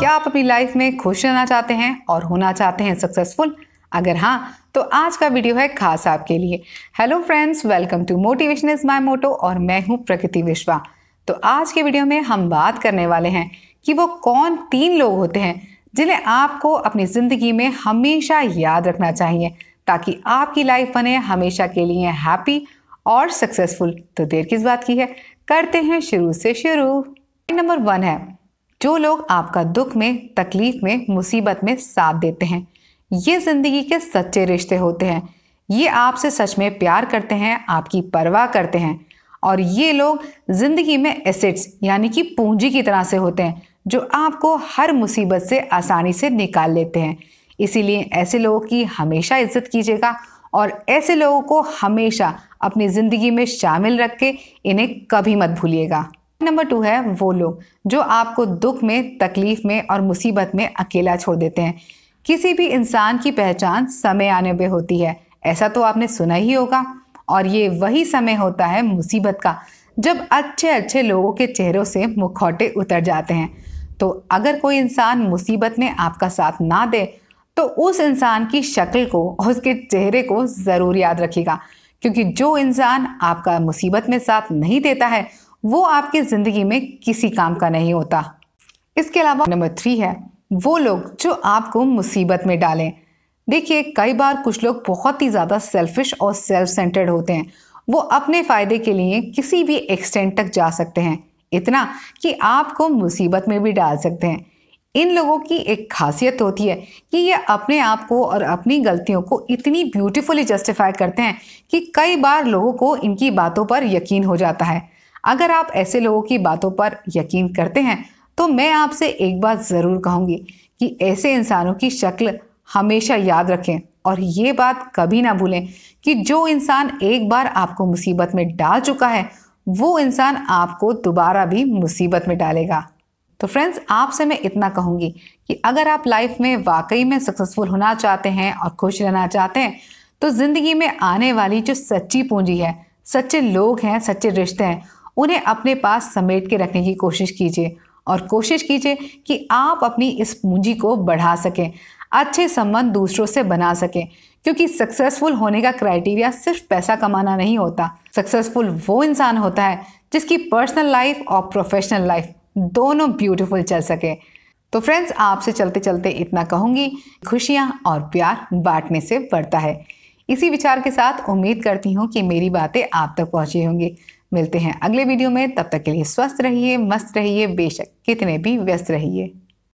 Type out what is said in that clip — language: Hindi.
क्या आप अपनी लाइफ में खुश रहना चाहते हैं और होना चाहते हैं सक्सेसफुल अगर हाँ तो आज का वीडियो है खास आपके लिए hello friends welcome to motivation is my motto और मैं हूँ प्रकृति विश्वा तो आज के वीडियो में हम बात करने वाले हैं कि वो कौन तीन लोग होते हैं जिन्हें आपको अपनी ज़िंदगी में हमेशा याद रखना चाहिए ताकि आपकी लाइफ बने हमेशा के लिए हैप्पी और सक्सेसफुल तो देर किस बात की है करते हैं शुरू से शुरू नंबर वन है जो लोग आपका दुख में तकलीफ में मुसीबत में साथ देते हैं ये ज़िंदगी के सच्चे रिश्ते होते हैं ये आपसे सच में प्यार करते हैं आपकी परवाह करते हैं और ये लोग ज़िंदगी में एसेट्स यानी कि पूंजी की तरह से होते हैं जो आपको हर मुसीबत से आसानी से निकाल लेते हैं इसीलिए ऐसे लोगों की हमेशा इज्जत कीजिएगा और ऐसे लोगों को हमेशा अपनी ज़िंदगी में शामिल रख के इन्हें कभी मत भूलिएगा नंबर टू है वो लोग जो आपको दुख में तकलीफ में और मुसीबत में अकेला छोड़ देते हैं किसी भी इंसान की पहचान समय आने पर होती है ऐसा तो आपने सुना ही होगा और ये वही समय होता है मुसीबत का जब अच्छे अच्छे लोगों के चेहरों से मुखौटे उतर जाते हैं तो अगर कोई इंसान मुसीबत में आपका साथ ना दे तो उस इंसान की शक्ल को और उसके चेहरे को ज़रूर याद रखिएगा क्योंकि जो इंसान आपका मुसीबत में साथ नहीं देता है वो आपकी ज़िंदगी में किसी काम का नहीं होता इसके अलावा नंबर थ्री है वो लोग जो आपको मुसीबत में डालें देखिए कई बार कुछ लोग बहुत ही ज़्यादा सेल्फिश और सेल्फ सेंटर्ड होते हैं वो अपने फ़ायदे के लिए किसी भी एक्सटेंट तक जा सकते हैं इतना कि आपको मुसीबत में भी डाल सकते हैं इन लोगों की एक खासियत होती है कि ये अपने आप को और अपनी गलतियों को इतनी ब्यूटीफुली जस्टिफाई करते हैं कि कई बार लोगों को इनकी बातों पर यकीन हो जाता है अगर आप ऐसे लोगों की बातों पर यकीन करते हैं तो मैं आपसे एक बात ज़रूर कहूँगी कि ऐसे इंसानों की शक्ल हमेशा याद रखें और ये बात कभी ना भूलें कि जो इंसान एक बार आपको मुसीबत में डाल चुका है वो इंसान आपको दोबारा भी मुसीबत में डालेगा तो फ्रेंड्स आपसे मैं इतना कहूँगी कि अगर आप लाइफ में वाकई में सक्सेसफुल होना चाहते हैं और खुश रहना चाहते हैं तो ज़िंदगी में आने वाली जो सच्ची पूंजी है सच्चे लोग हैं सच्चे रिश्ते हैं उन्हें अपने पास समेट के रखने की कोशिश कीजिए और कोशिश कीजिए कि आप अपनी इस पूंजी को बढ़ा सकें अच्छे संबंध दूसरों से बना सकें क्योंकि सक्सेसफुल होने का क्राइटेरिया सिर्फ पैसा कमाना नहीं होता सक्सेसफुल वो इंसान होता है जिसकी पर्सनल लाइफ और प्रोफेशनल लाइफ दोनों ब्यूटीफुल चल सके तो फ्रेंड्स आपसे चलते चलते इतना कहूँगी खुशियाँ और प्यार बांटने से बढ़ता है इसी विचार के साथ उम्मीद करती हूँ कि मेरी बातें आप तक पहुँची होंगी मिलते हैं अगले वीडियो में तब तक के लिए स्वस्थ रहिए मस्त रहिए बेशक कितने भी व्यस्त रहिए